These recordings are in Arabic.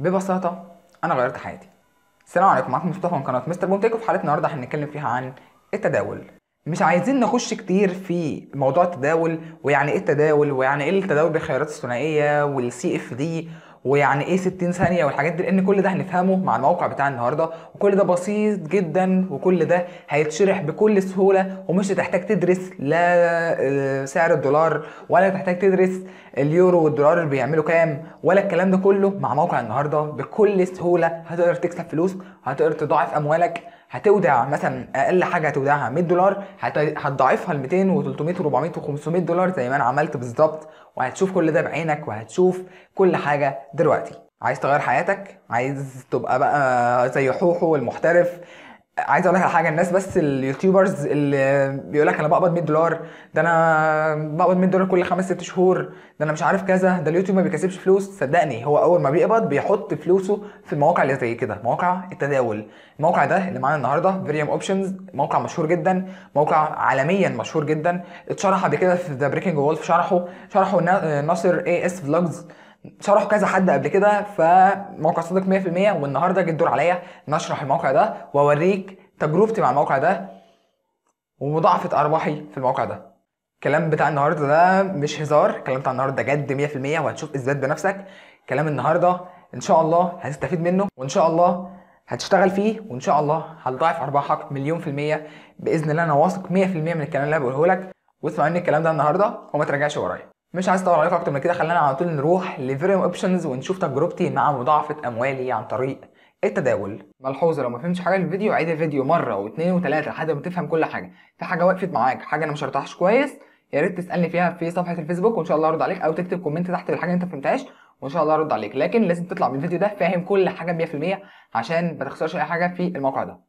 ببساطة أنا غيرت حياتي السلام عليكم معاكم مصطفى من قناة مستر بومتيكو في حلقة النهاردة هنتكلم فيها عن التداول مش عايزين نخش كتير في موضوع التداول ويعني ايه التداول ويعني ايه التداول بالخيارات الثنائية والسي اف دي ويعني ايه 60 ثانيه والحاجات دي لان كل ده هنفهمه مع الموقع بتاع النهارده وكل ده بسيط جدا وكل ده هيتشرح بكل سهوله ومش هتحتاج تدرس لا آه، سعر الدولار ولا تحتاج تدرس اليورو والدولار اللي بيعملوا كام ولا الكلام ده كله مع موقع النهارده بكل سهوله هتقدر تكسب فلوس هتقدر تضاعف اموالك هتودع مثلا اقل حاجه هتودعها 100 دولار هتضاعفها ل 200 و300 و400 و500 دولار زي ما انا عملت بالظبط وهتشوف كل ده بعينك وهتشوف كل حاجه دلوقتي عايز تغير حياتك عايز تبقى بقى زي حوحو المحترف عايز اقول لك على حاجه الناس بس اليوتيوبرز اللي بيقول لك انا بقبض 100 دولار ده انا بقبض 100 دولار كل خمس ست شهور ده انا مش عارف كذا ده اليوتيوب ما بيكسبش فلوس صدقني هو اول ما بيقبض بيحط فلوسه في المواقع اللي زي كده مواقع التداول الموقع ده اللي معانا النهارده فيريوم اوبشنز موقع مشهور جدا موقع عالميا مشهور جدا اتشرح قبل كده في ذا بريكنج وولف شرحه شرحه ناصر اي اس فلوجز شرحه كذا حد قبل كده فموقع صادق 100% والنهارده جه الدور عليا نشرح الموقع ده واوريك تجربتي مع الموقع ده ومضاعفه ارباحي في الموقع ده الكلام بتاع النهارده ده مش هزار الكلام بتاع النهارده جد 100% وهتشوف اثبات بنفسك كلام النهارده ان شاء الله هتستفيد منه وان شاء الله هتشتغل فيه وان شاء الله هتضاعف ارباحك مليون في المية باذن الله انا واثق 100% من الكلام اللي انا بقوله لك واسمع مني الكلام ده النهارده وما ترجعش ورايا مش عايز اطول عليكم اكتر من كده خلينا على طول نروح لفيريوم اوبشنز ونشوف تجربتي مع مضاعفه اموالي عن طريق ايه التداول ملحوظه لو ما فهمتش حاجه في الفيديو عيد الفيديو مره واثنين وثلاثه لحد ما تفهم كل حاجه في حاجه وقفت معاك حاجه انا ما شرحتهاش كويس يا ريت تسالني فيها في صفحه الفيسبوك وان شاء الله ارد عليك او تكتب كومنت تحت الحاجه اللي انت ما فهمتهاش وان شاء الله ارد عليك لكن لازم تطلع من الفيديو ده فاهم كل حاجه 100% عشان ما تخسرش اي حاجه في الموقع ده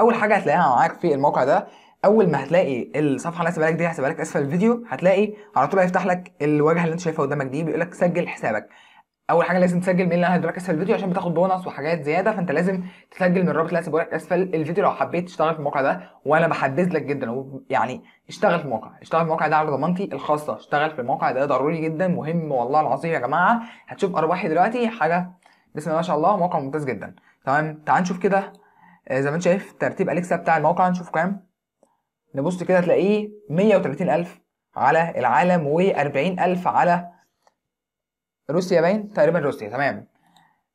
اول حاجه هتلاقيها معاك في الموقع ده اول ما هتلاقي الصفحه اللي هسيبها لك دي هسيبها لك اسفل الفيديو هتلاقي على طول هيفتح لك الواجهه اللي انت شايفها قدامك دي بيقول لك سجل حسابك اول حاجه لازم تسجل من اللي هيدراك اسفل الفيديو عشان بتاخد بونص وحاجات زياده فانت لازم تسجل من الرابط اللي هسيبه اسفل الفيديو لو حبيت تشتغل في الموقع ده وانا بحدد لك جدا يعني اشتغل في الموقع اشتغل في الموقع ده على ضمانتي الخاصه اشتغل في الموقع ده ضروري جدا مهم والله العظيم يا جماعه هتشوف ارباحي دلوقتي حاجه بسم الله ما شاء الله موقع ممتاز جدا تمام تعال نشوف كده آه، زي ما انت شايف ترتيب اليكسا بتاع الموقع نشوف كام نبص كده تلاقيه 130000 على العالم و40000 على روسيا باين تقريبا روسيا تمام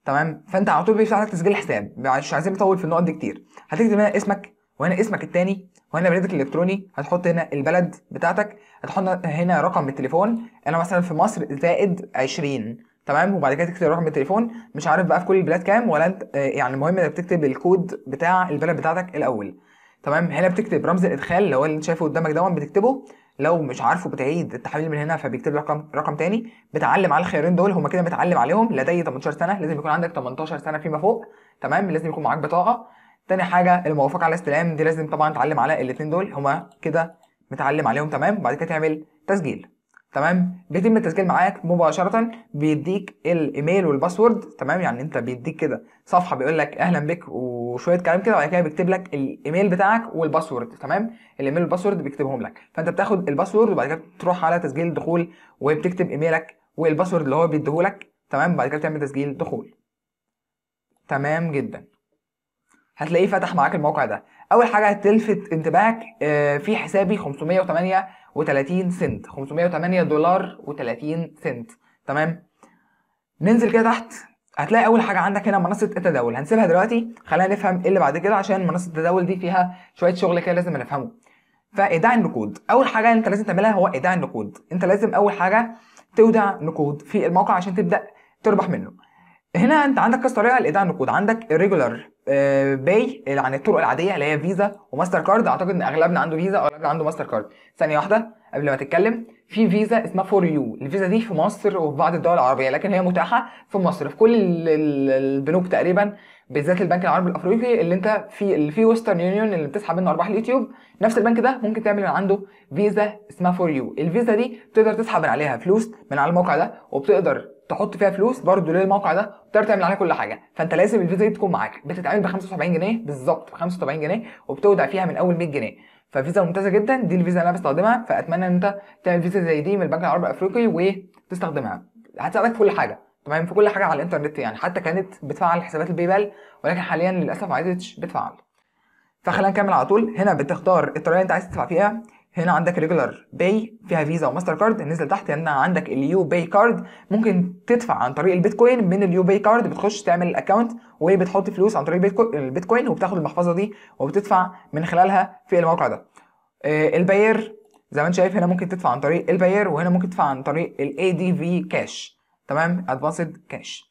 تمام فانت على طول بيفتح لك تسجيل حساب مش عايزين نطول في النقط دي كتير هتكتب هنا اسمك وهنا اسمك التاني وهنا بريدك الالكتروني هتحط هنا البلد بتاعتك هتحط هنا رقم التليفون انا مثلا في مصر زائد 20 تمام وبعد كده تكتب رقم التليفون مش عارف بقى في كل البلاد كام ولا انت آه، يعني المهم انك بتكتب الكود بتاع البلد بتاعتك الاول تمام هنا بتكتب رمز الادخال اللي هو اللي انت شايفه قدامك دوت بتكتبه لو مش عارفه بتعيد التحاليل من هنا فبيكتب لي رقم رقم تاني بتعلم على الخيارين دول هما كده متعلم عليهم لدي 18 سنه لازم يكون عندك 18 سنه فيما فوق تمام لازم يكون معاك بطاقه تاني حاجه الموافقه على الاستلام دي لازم طبعا تعلم على الاثنين دول هما كده متعلم عليهم تمام بعد كده تعمل تسجيل تمام بيتم التسجيل معاك مباشره بيديك الايميل والباسورد تمام يعني انت بيديك كده صفحه بيقول لك اهلا بك وشويه كلام كده وبعد كده بيكتب لك الايميل بتاعك والباسورد تمام الايميل والباسورد بيكتبهم لك فانت بتاخد الباسورد وبعد كده تروح على تسجيل الدخول وبتكتب ايميلك والباسورد اللي هو بيديهولك تمام بعد كده بتعمل تسجيل دخول تمام جدا هتلاقيه فتح معاك الموقع ده اول حاجه هتلفت انتباهك آه، في حسابي 508 و30 سنت 508 دولار و30 سنت تمام ننزل كده تحت هتلاقي اول حاجه عندك هنا منصه التداول هنسيبها دلوقتي خلينا نفهم ايه اللي بعد كده عشان منصه التداول دي فيها شويه شغل كده لازم نفهمه فايداع النقود اول حاجه انت لازم تعملها هو ايداع النقود انت لازم اول حاجه تودع نقود في الموقع عشان تبدا تربح منه هنا انت عندك كذا طريقه لايداع النقود عندك الريجولار آه، باي عن الطرق العاديه اللي هي فيزا وماستر كارد اعتقد ان اغلبنا عنده فيزا اغلبنا عنده ماستر كارد ثانيه واحده قبل ما تتكلم في فيزا اسمها فور يو الفيزا دي في مصر وفي بعض الدول العربيه لكن هي متاحه في مصر في كل البنوك تقريبا بالذات البنك العربي الافريقي اللي انت في اللي فيه ويسترن يونيون اللي بتسحب منه ارباح اليوتيوب نفس البنك ده ممكن تعمل من عنده فيزا اسمها فور يو الفيزا دي بتقدر تسحب من عليها فلوس من على الموقع ده وبتقدر تحط فيها فلوس برضه للموقع ده تقدر تعمل عليها كل حاجه فانت لازم الفيزا دي تكون معاك بتتعمل ب 75 جنيه بالظبط ب 75 جنيه وبتودع فيها من اول 100 جنيه ففيزا ممتازه جدا دي الفيزا اللي انا بستخدمها فاتمنى ان انت تعمل فيزا زي دي من البنك العربي الافريقي وتستخدمها هتساعدك في كل حاجه تمام في كل حاجه على الانترنت يعني حتى كانت بتفعل حسابات الباي بال ولكن حاليا للاسف ما عادتش بتفعل فخلينا نكمل على طول هنا بتختار الطريقه اللي انت عايز تدفع فيها هنا عندك ريجولار باي فيها فيزا وماستر كارد نزل تحت هنا عندك اليو باي كارد ممكن تدفع عن طريق البيتكوين من اليو باي كارد بتخش تعمل الاكونت وبتحط فلوس عن طريق البيتكوين وبتاخد المحفظه دي وبتدفع من خلالها في الموقع ده آه، الباير زي ما انت شايف هنا ممكن تدفع عن طريق الباير وهنا ممكن تدفع عن طريق الاي دي في كاش تمام ادفانسد كاش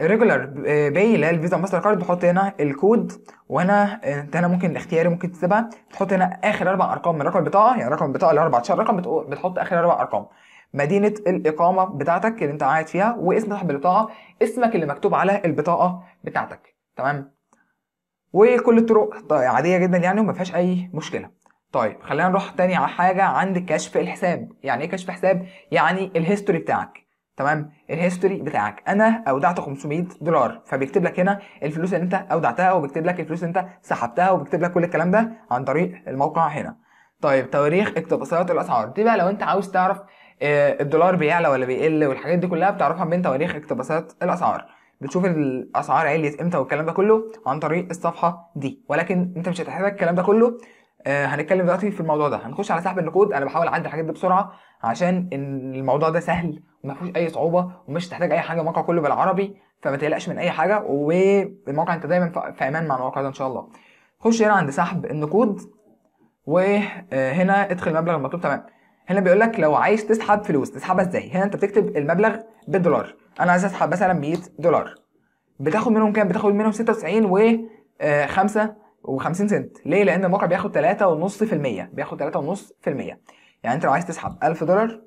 الريجولار آه، باي اللي هي الفيزا ماستر كارد بحط هنا الكود وهنا آه، انت هنا ممكن الاختياري ممكن تسيبها تحط هنا اخر اربع ارقام من رقم البطاقه يعني رقم البطاقه اللي هو 14 رقم بتحط اخر اربع ارقام مدينه الاقامه بتاعتك اللي انت قاعد فيها واسم صاحب البطاقه اسمك اللي مكتوب على البطاقه بتاعتك تمام وكل الطرق طيب عاديه جدا يعني وما فيهاش اي مشكله طيب خلينا نروح تاني على حاجه عند كشف الحساب يعني ايه كشف حساب يعني الهيستوري بتاعك تمام الهيستوري بتاعك انا اودعت 500 دولار فبيكتب لك هنا الفلوس اللي انت اودعتها وبيكتب لك الفلوس اللي انت سحبتها وبيكتب لك كل الكلام ده عن طريق الموقع هنا طيب تواريخ اقتباسات الاسعار دي بقى لو انت عاوز تعرف آه، الدولار بيعلى ولا بيقل والحاجات دي كلها بتعرفها من تواريخ اقتباسات الاسعار بتشوف الاسعار عليت امتى والكلام ده كله عن طريق الصفحه دي ولكن انت مش هتحتاج الكلام ده كله آه، هنتكلم دلوقتي في الموضوع ده هنخش على سحب النقود انا بحاول اعدي الحاجات دي بسرعه عشان الموضوع ده سهل وما فيهوش اي صعوبه ومش تحتاج اي حاجه الموقع كله بالعربي فما تقلقش من اي حاجه والموقع انت دايما في امان مع الموقع ده ان شاء الله خش هنا عند سحب النقود وهنا آه، ادخل المبلغ المطلوب تمام هنا بيقول لك لو عايز تسحب فلوس تسحبها ازاي هنا انت بتكتب المبلغ بالدولار انا عايز اسحب مثلا 100 دولار بتاخد منهم كام بتاخد منهم 96 و 5 آه، و50 سنت ليه لان الموقع بياخد 3.5% بياخد 3.5% يعني انت لو عايز تسحب 1000 دولار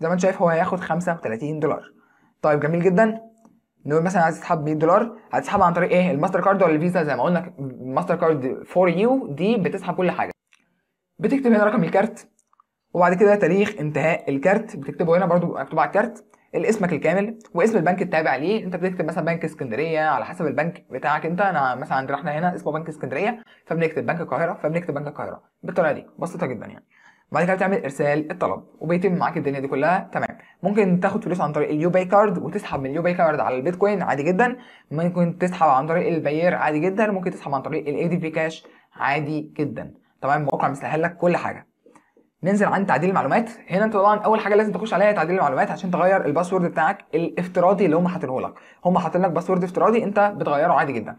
زي ما انت شايف هو هياخد 35 دولار طيب جميل جدا نقول مثلا عايز تسحب 100 دولار هتسحبها عن طريق ايه الماستر كارد ولا الفيزا زي ما قلنا الماستر كارد فور يو دي بتسحب كل حاجه بتكتب هنا رقم الكارت وبعد كده تاريخ انتهاء الكارت بتكتبه هنا برده مكتوب على الكارت اسمك الكامل واسم البنك التابع ليه انت بتكتب مثلا بنك اسكندريه على حسب البنك بتاعك انت انا مثلا عندنا احنا هنا اسمه بنك اسكندريه فبنكتب بنك القاهره فبنكتب بنك القاهره بالطريقه دي بسيطه جدا يعني بعد كده بتعمل ارسال الطلب وبيتم معاك الدنيا دي كلها تمام ممكن تاخد فلوس عن طريق اليو باي كارد وتسحب من اليو باي كارد على البيتكوين عادي جدا ممكن تسحب عن طريق الباير عادي جدا ممكن تسحب عن طريق الاي دي في كاش عادي جدا تمام موقع مسهل لك كل حاجه ننزل عند تعديل المعلومات هنا انت طبعا اول حاجه لازم تخش عليها تعديل المعلومات عشان تغير الباسورد بتاعك الافتراضي اللي هم حاطينه لك هم حاطين لك باسورد افتراضي انت بتغيره عادي جدا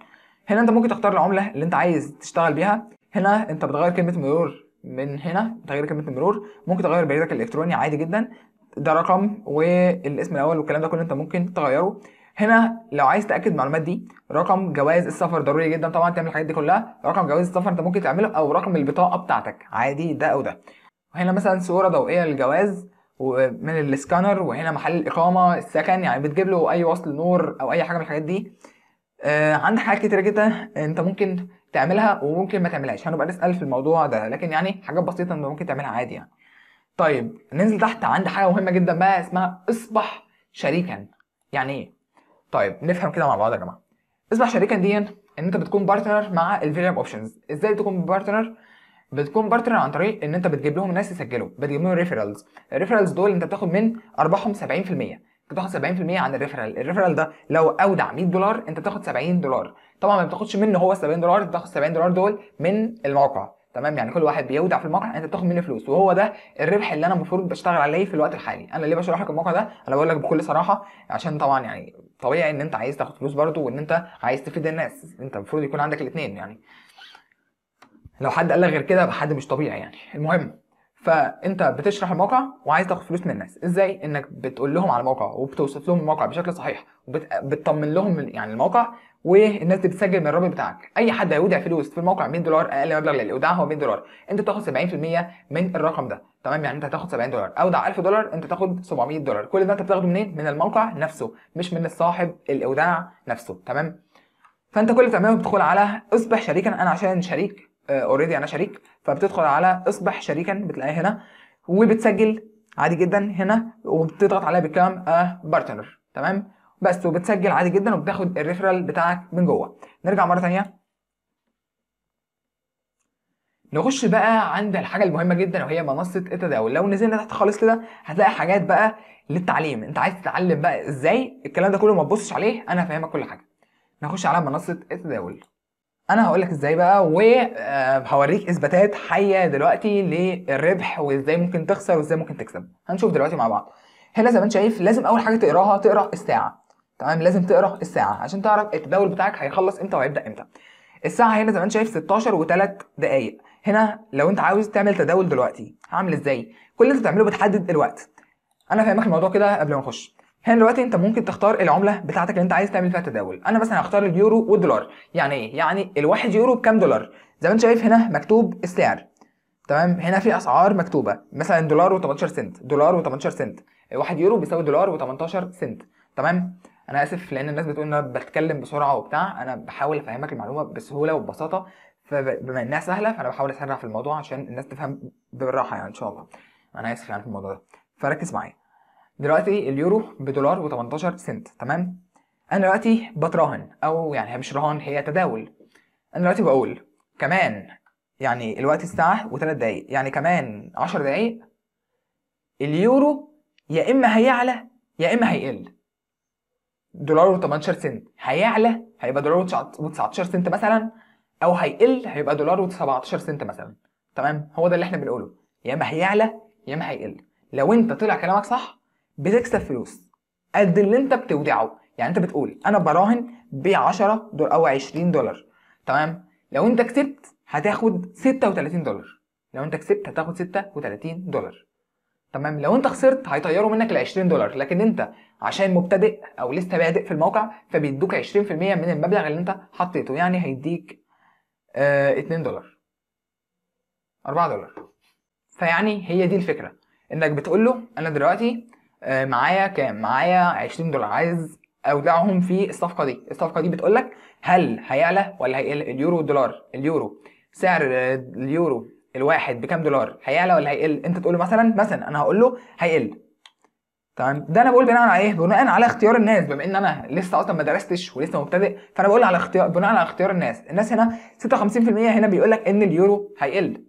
هنا انت ممكن تختار العمله اللي انت عايز تشتغل بيها هنا انت بتغير كلمه مرور من هنا تغير كلمه المرور ممكن تغير بريدك الالكتروني عادي جدا ده رقم والاسم الاول والكلام ده كله انت ممكن تغيره هنا لو عايز تاكد المعلومات دي رقم جواز السفر ضروري جدا طبعا تعمل الحاجات دي كلها رقم جواز السفر انت ممكن تعمله او رقم البطاقه بتاعتك عادي ده او ده هنا مثلا صوره ضوئيه للجواز ومن السكانر وهنا محل الاقامه السكن يعني بتجيب له اي وصل نور او اي حاجه من الحاجات دي آه عندك حاجات كتيره جدا انت ممكن تعملها وممكن ما تعملهاش هنبقى نسال في الموضوع ده لكن يعني حاجات بسيطه انت ممكن تعملها عادي يعني طيب ننزل تحت عند حاجه مهمه جدا بقى اسمها اصبح شريكا يعني ايه طيب نفهم كده مع بعض يا جماعه اصبح شريكا دي ان انت بتكون بارتنر مع الفيريبل اوبشنز ازاي تكون بارتنر بتكون بارتنر عن طريق ان انت بتجيب لهم ناس يسجلوا بتجيب لهم ريفرالز الريفرالز دول انت بتاخد من ارباحهم 70% بتاخد 70% عن الريفرال الريفرال ده لو اودع 100 دولار انت بتاخد 70 دولار طبعا ما بتاخدش منه هو 70 دولار انت بتاخد 70 دولار دول من الموقع تمام يعني كل واحد بيودع في الموقع انت بتاخد منه فلوس وهو ده الربح اللي انا المفروض بشتغل عليه في الوقت الحالي انا ليه بشرح لك الموقع ده انا بقول لك بكل صراحه عشان طبعا يعني طبيعي ان انت عايز تاخد فلوس برضه وان انت عايز تفيد الناس انت المفروض يكون عندك الاثنين يعني لو حد قال لك غير كده حد مش طبيعي يعني المهم فانت بتشرح الموقع وعايز تاخد فلوس من الناس ازاي انك بتقول لهم على الموقع وبتوصف لهم الموقع بشكل صحيح وبتطمن لهم يعني الموقع والناس دي بتسجل من الرابط بتاعك اي حد هيودع فلوس في الموقع 100 دولار اقل مبلغ للاودع هو 100 دولار انت تاخد 70% من الرقم ده تمام يعني انت هتاخد 70 دولار اودع 1000 دولار انت تاخد 700 دولار كل ده انت بتاخده منين من الموقع نفسه مش من صاحب الاودع نفسه تمام فانت كل اللي بتعمله بتدخل على اصبح شريكا انا عشان شريك اوريدي آه، انا شريك فبتدخل على اصبح شريكا بتلاقيه هنا وبتسجل عادي جدا هنا وبتضغط عليها بيكام بارتنر تمام بس وبتسجل عادي جدا وبتاخد الريفرال بتاعك من جوه نرجع مره ثانيه نخش بقى عند الحاجه المهمه جدا وهي منصه التداول لو نزلنا تحت خالص كده هتلاقي حاجات بقى للتعليم انت عايز تتعلم بقى ازاي الكلام ده كله ما تبصش عليه انا فاهمك كل حاجه نخش على منصه التداول انا هقول لك ازاي بقى وهوريك آه، اثباتات حيه دلوقتي للربح وازاي ممكن تخسر وازاي ممكن تكسب هنشوف دلوقتي مع بعض هنا زي ما انت شايف لازم اول حاجه تقراها تقرا الساعه تمام لازم تقرا الساعه عشان تعرف التداول بتاعك هيخلص امتى وهيبدا امتى الساعه هنا زي ما انت شايف 16 و3 دقائق هنا لو انت عاوز تعمل تداول دلوقتي هعمل ازاي كل اللي انت بتعمله بتحدد الوقت انا فاهمك الموضوع كده قبل ما نخش هنا دلوقتي انت ممكن تختار العمله بتاعتك اللي انت عايز تعمل فيها تداول انا مثلا هختار اليورو والدولار يعني ايه يعني الواحد يورو بكام دولار زي ما انت شايف هنا مكتوب السعر تمام هنا في اسعار مكتوبه مثلا دولار و18 سنت دولار و18 سنت الواحد يورو بيساوي دولار و18 سنت تمام انا اسف لان الناس بتقول ان انا بتكلم بسرعه وبتاع انا بحاول افهمك المعلومه بسهوله وببساطه فبما انها سهله فانا بحاول اسرع في الموضوع عشان الناس تفهم بالراحه يعني ان شاء الله انا اسف يعني في الموضوع ده فركز معايا دلوقتي اليورو بدولار و18 سنت تمام انا دلوقتي بتراهن او يعني هي مش رهان هي تداول انا دلوقتي بقول كمان يعني الوقت الساعه و3 دقايق يعني كمان 10 دقايق اليورو يا اما هيعلى يا اما هيقل دولار و18 سنت هيعلى هيبقى دولار و19 سنت مثلا او هيقل هيبقى دولار و17 سنت مثلا تمام هو ده اللي احنا بنقوله يا اما هيعلى يا اما هيقل لو انت طلع كلامك صح بتكسب فلوس قد اللي انت بتودعه يعني انت بتقول انا براهن ب 10 دولار او 20 دولار تمام لو انت كسبت هتاخد 36 دولار لو انت كسبت هتاخد 36 دولار تمام لو انت خسرت هيطيروا منك ل 20 دولار لكن انت عشان مبتدئ او لسه بادئ في الموقع فبيدوك 20% من المبلغ اللي انت حطيته يعني هيديك آه 2 دولار 4 دولار فيعني هي دي الفكره انك بتقول له انا دلوقتي آه، معايا كام معايا 20 دولار عايز اودعهم في الصفقه دي الصفقه دي بتقول لك هل هيعلى ولا هيقل اليورو والدولار اليورو سعر اليورو الواحد بكام دولار هيعلى ولا هيقل انت تقول له مثلا مثلا انا هقول له هيقل تمام ده انا بقول بناء على ايه بناء على اختيار الناس بما ان انا لسه اصلا ما درستش ولسه مبتدئ فانا بقول على اختيار بناء على اختيار الناس الناس هنا 56% هنا بيقول لك ان اليورو هيقل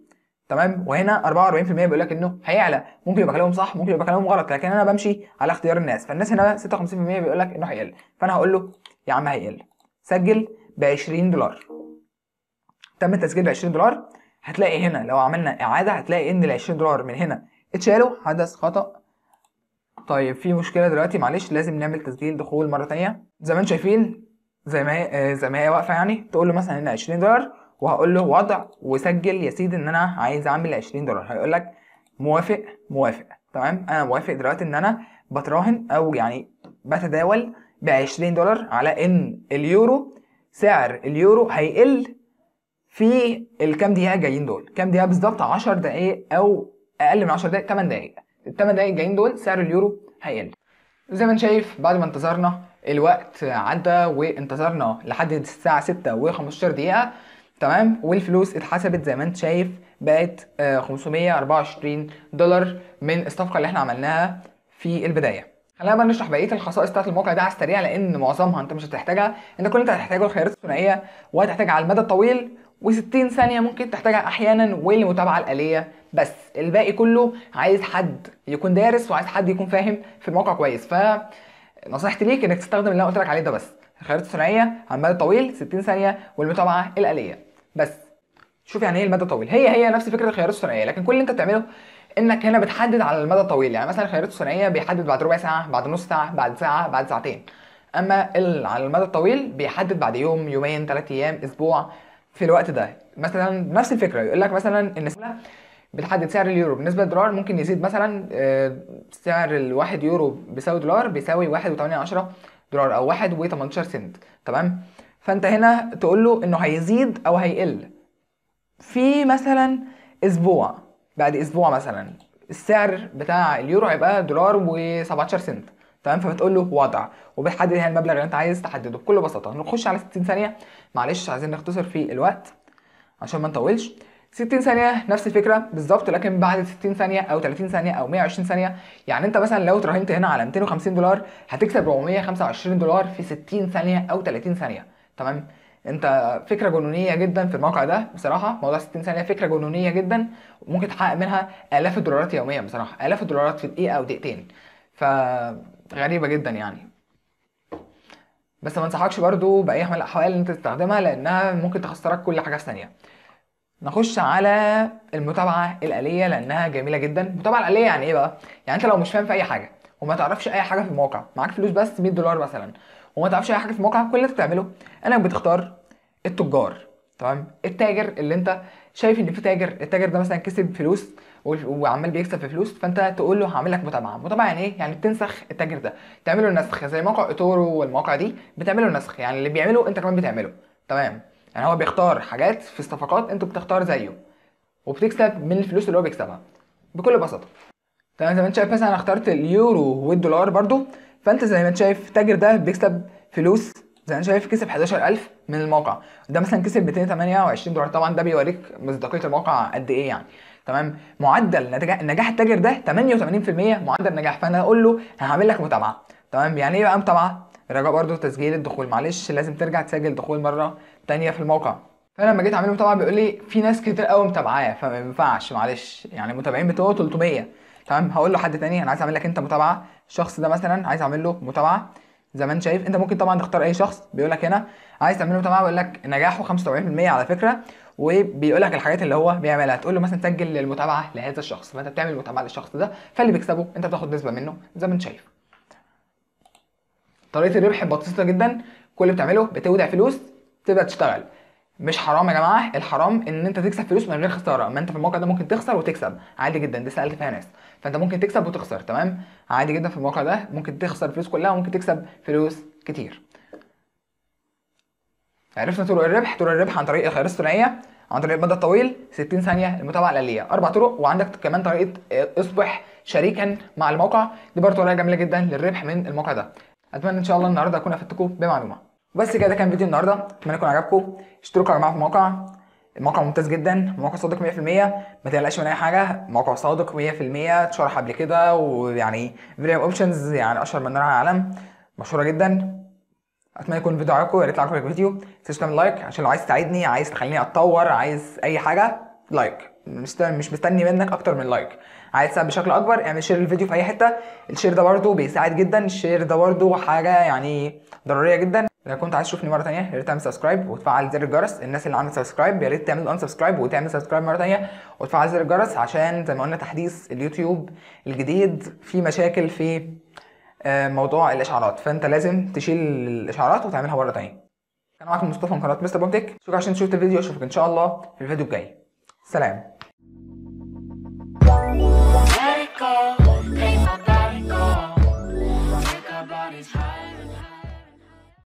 تمام وهنا 44% بيقول لك انه هيعلى ممكن يبقى كلامهم صح ممكن يبقى كلامهم غلط لكن انا بمشي على اختيار الناس فالناس هنا 56% بيقول لك انه هيقل فانا هقول له يا عم هيقل سجل ب 20 دولار تم التسجيل ب 20 دولار هتلاقي هنا لو عملنا اعاده هتلاقي ان ال 20 دولار من هنا اتشالوا حدث خطا طيب في مشكله دلوقتي معلش لازم نعمل تسجيل دخول مره ثانيه زي ما انتم شايفين زي ما هي آه، زي ما هي واقفه يعني تقول له مثلا ان 20 دولار وهقول له وضع وسجل يا سيدي ان انا عايز اعمل 20 دولار هيقول لك موافق موافق تمام انا موافق دلوقتي ان انا بتراهن او يعني بتداول ب 20 دولار على ان اليورو سعر اليورو هيقل في الكام دقيقه جايين دول كام دقيقه بالظبط 10 دقائق او اقل من 10 دقائق 8 دقائق ال 8 دقائق الجايين دول سعر اليورو هيقل زي ما انت شايف بعد ما انتظرنا الوقت عدى وانتظرنا لحد الساعه 6 و15 دقيقه تمام والفلوس اتحسبت زي ما انت شايف بقت 524 آه، دولار من الصفقه اللي احنا عملناها في البدايه خلينا بقى نشرح بقيه الخصائص بتاعت الموقع ده على السريع لان معظمها انت مش هتحتاجها انت كل اللي انت هتحتاجه الخيارات الثنائيه وهتحتاجها على المدى الطويل و60 ثانيه ممكن تحتاجها احيانا والمتابعه الاليه بس الباقي كله عايز حد يكون دارس وعايز حد يكون فاهم في الموقع كويس ف نصيحتي ليك انك تستخدم اللي انا قلت لك عليه ده بس الخيارات الثنائيه على المدى الطويل 60 ثانيه والمتابعه الاليه بس شوف يعني ايه المدى الطويل هي هي نفس فكره الخيارات الثنائيه لكن كل اللي انت بتعمله انك هنا بتحدد على المدى الطويل يعني مثلا الخيارات الثنائيه بيحدد بعد ربع ساعه بعد نص ساعه بعد ساعه بعد ساعتين اما على المدى الطويل بيحدد بعد يوم يومين ثلاث ايام اسبوع في الوقت ده مثلا نفس الفكره يقول لك مثلا ان بتحدد سعر اليورو بالنسبه للدولار ممكن يزيد مثلا آه، سعر الواحد يورو بيساوي دولار بيساوي 1.8 دولار او 1.18 سنت تمام فانت هنا تقول له انه هيزيد او هيقل في مثلا اسبوع بعد اسبوع مثلا السعر بتاع اليورو هيبقى دولار و17 سنت تمام فبتقول له وضع وبتحدد هنا يعني المبلغ اللي انت عايز تحدده بكل بساطه نخش على 60 ثانيه معلش عايزين نختصر في الوقت عشان ما نطولش 60 ثانية نفس الفكرة بالظبط لكن بعد 60 ثانية أو 30 ثانية أو 120 ثانية يعني أنت مثلا لو تراهنت هنا على 250 دولار هتكسب 425 دولار في 60 ثانية أو 30 ثانية تمام انت فكره جنونيه جدا في الموقع ده بصراحه موضوع 60 ثانيه فكره جنونيه جدا وممكن تحقق منها الاف الدولارات يوميا بصراحه الاف الدولارات في دقيقه او دقيقتين فغريبه جدا يعني بس ما انصحكش برضو باي من الاحوال ان انت تستخدمها لانها ممكن تخسرك كل حاجه في ثانيه نخش على المتابعه الاليه لانها جميله جدا المتابعه الاليه يعني ايه بقى يعني انت لو مش فاهم في اي حاجه وما تعرفش اي حاجه في الموقع معاك فلوس بس 100 دولار مثلا وما تعرفش اي حاجه في الموقع كل اللي بتعمله انك بتختار التجار تمام التاجر اللي انت شايف ان في تاجر التاجر ده مثلا كسب فلوس وعمال بيكسب في فلوس فانت تقول له هعمل لك متابعه متابعه يعني ايه يعني بتنسخ التاجر ده تعمل له نسخ زي موقع اتورو والمواقع دي بتعمل له نسخ يعني اللي بيعمله انت كمان بتعمله تمام يعني هو بيختار حاجات في الصفقات انت بتختار زيه وبتكسب من الفلوس اللي هو بيكسبها بكل بساطه تمام زي ما انت شايف مثلا انا اخترت اليورو والدولار برضو فانت زي ما انت شايف التاجر ده بيكسب فلوس زي ما انت شايف كسب 11000 من الموقع ده مثلا كسب 228 دولار طبعا ده بيوريك مصداقيه الموقع قد ايه يعني تمام معدل نجاح التاجر ده 88% معدل نجاح فانا اقول له هعمل لك متابعه تمام يعني ايه بقى متابعه رجاء برضو تسجيل الدخول معلش لازم ترجع تسجل دخول مره ثانيه في الموقع فانا لما جيت اعمل متابعه بيقول لي في ناس كتير قوي متابعاه فما ينفعش معلش يعني المتابعين بتوعه 300 تمام هقول له حد تاني انا عايز اعمل لك انت متابعه الشخص ده مثلا عايز اعمل له متابعه زي ما انت شايف انت ممكن طبعا تختار اي شخص بيقول لك هنا عايز تعمل له متابعه بيقول لك نجاحه 75% على فكره وبيقول لك الحاجات اللي هو بيعملها تقول له مثلا سجل المتابعه لهذا الشخص فانت بتعمل متابعه للشخص ده فاللي بيكسبه انت بتاخد نسبه منه زي ما انت شايف طريقه الربح بسيطه جدا كل اللي بتعمله بتودع فلوس تبدا تشتغل مش حرام يا جماعه الحرام ان انت تكسب فلوس من غير خساره ما انت في الموقع ده ممكن تخسر وتكسب عادي جدا دي سالت فيها ناس فانت ممكن تكسب وتخسر تمام عادي جدا في الموقع ده ممكن تخسر فلوس كلها وممكن تكسب فلوس كتير عرفنا طرق الربح طرق الربح عن طريق الخيارات الثنائيه عن طريق المدى الطويل 60 ثانيه المتابعه الاليه اربع طرق وعندك كمان طريقه آه، اصبح شريكا مع الموقع دي برضه طريقه جميله جدا للربح من الموقع ده اتمنى ان شاء الله النهارده اكون افدتكم بمعلومه بس كده ده كان فيديو النهارده اتمنى يكون عجبكم اشتركوا يا جماعه في الموقع الموقع ممتاز جدا موقع صادق 100% ما تقلقش من اي حاجه موقع صادق 100% اتشرح قبل كده ويعني فيريم اوبشنز يعني اشهر من نار على العالم مشهوره جدا اتمنى يكون الفيديو عجبكم يا ريت عجبك الفيديو ما تنساش تعمل لايك عشان لو عايز تساعدني عايز تخليني اتطور عايز اي حاجه لايك مش مستني منك اكتر من لايك عايز تساعد بشكل اكبر اعمل شير للفيديو في اي حته الشير ده برده بيساعد جدا الشير ده برده حاجه يعني ضروريه جدا لو كنت عايز تشوفني مره ثانيه يا ريت تعمل سبسكرايب وتفعل زر الجرس الناس اللي عملت سبسكرايب يا ريت تعمل ان سبسكرايب وتعمل سبسكرايب مره ثانيه وتفعل زر الجرس عشان زي ما قلنا تحديث اليوتيوب الجديد في مشاكل في آه، موضوع الاشعارات فانت لازم تشيل الاشعارات وتعملها مره ثانيه كان معاكم مصطفى من قناه مستر بومتك شكرا عشان شفت الفيديو اشوفك ان شاء الله في الفيديو الجاي سلام Let it go, let my body go. Take our bodies high.